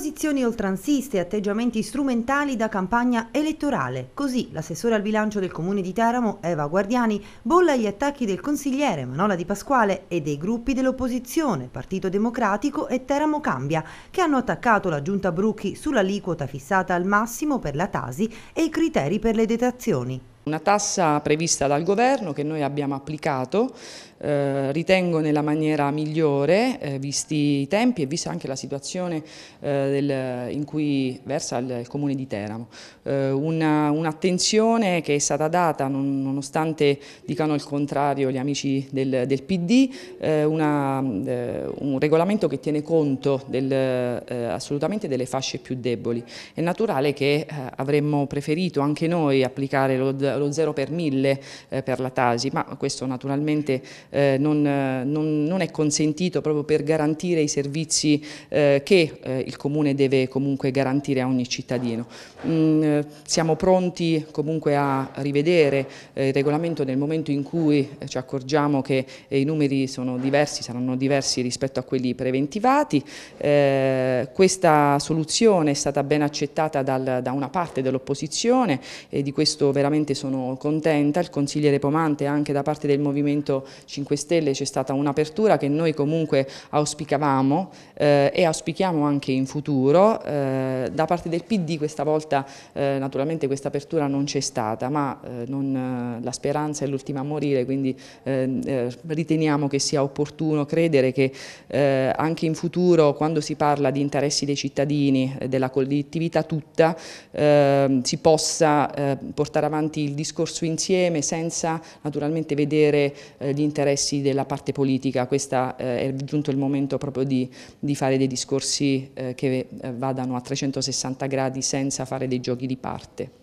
Posizioni oltransiste e atteggiamenti strumentali da campagna elettorale. Così l'assessore al bilancio del comune di Teramo, Eva Guardiani, bolla gli attacchi del consigliere Manola Di Pasquale e dei gruppi dell'opposizione, Partito Democratico e Teramo Cambia, che hanno attaccato la giunta Brucchi sull'aliquota fissata al massimo per la Tasi e i criteri per le detrazioni. Una tassa prevista dal governo che noi abbiamo applicato, eh, ritengo nella maniera migliore, eh, visti i tempi e vista anche la situazione eh, del, in cui versa il, il comune di Teramo. Eh, un'attenzione un che è stata data, non, nonostante dicano il contrario gli amici del, del PD, eh, una, eh, un regolamento che tiene conto del, assolutamente delle fasce più deboli. È naturale che avremmo preferito anche noi applicare lo, lo 0 per 1000 eh, per la Tasi, ma questo naturalmente eh, non, non, non, è consentito proprio per garantire i servizi eh, che eh, il Comune deve comunque garantire a ogni cittadino. Mm, siamo pronti comunque a rivedere eh, il regolamento nel momento in cui eh, ci accorgiamo che i numeri sono diversi, saranno diversi rispetto a quelli preventivati. questa soluzione è stata ben accettata dal, da una parte dell'opposizione e di questo veramente sono sono contenta, il consigliere Pomante anche da parte del Movimento 5 Stelle c'è stata un'apertura che noi comunque auspicavamo eh, e auspichiamo anche in futuro, eh, da parte del PD questa volta eh, naturalmente questa apertura non c'è stata, ma eh, non, eh, la speranza è l'ultima a morire, quindi eh, riteniamo che sia opportuno credere che anche in futuro quando si parla di interessi dei cittadini, della collettività tutta, si possa portare avanti il discorso insieme senza naturalmente vedere eh, gli interessi della parte politica. questo eh, è giunto il momento proprio di, di fare dei discorsi eh, che eh, vadano a 360 gradi senza fare dei giochi di parte.